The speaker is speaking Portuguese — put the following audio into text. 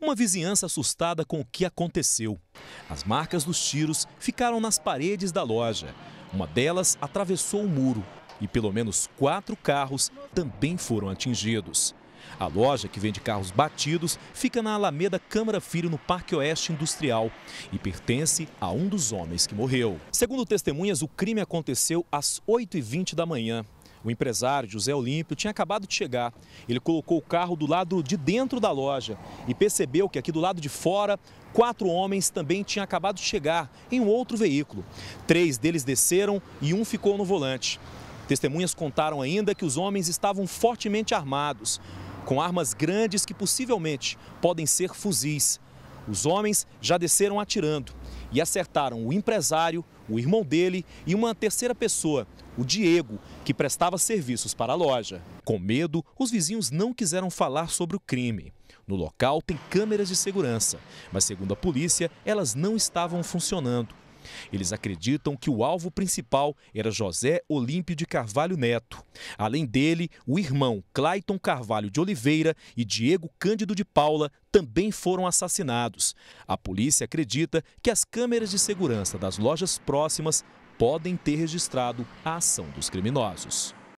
uma vizinhança assustada com o que aconteceu. As marcas dos tiros ficaram nas paredes da loja. Uma delas atravessou o muro e pelo menos quatro carros também foram atingidos. A loja, que vende carros batidos, fica na Alameda Câmara Filho, no Parque Oeste Industrial, e pertence a um dos homens que morreu. Segundo testemunhas, o crime aconteceu às 8h20 da manhã. O empresário, José Olímpio, tinha acabado de chegar. Ele colocou o carro do lado de dentro da loja e percebeu que aqui do lado de fora, quatro homens também tinham acabado de chegar em um outro veículo. Três deles desceram e um ficou no volante. Testemunhas contaram ainda que os homens estavam fortemente armados, com armas grandes que possivelmente podem ser fuzis. Os homens já desceram atirando e acertaram o empresário, o irmão dele e uma terceira pessoa, o Diego, que prestava serviços para a loja. Com medo, os vizinhos não quiseram falar sobre o crime. No local tem câmeras de segurança, mas segundo a polícia, elas não estavam funcionando eles acreditam que o alvo principal era José Olímpio de Carvalho Neto. Além dele, o irmão Clayton Carvalho de Oliveira e Diego Cândido de Paula também foram assassinados. A polícia acredita que as câmeras de segurança das lojas próximas podem ter registrado a ação dos criminosos.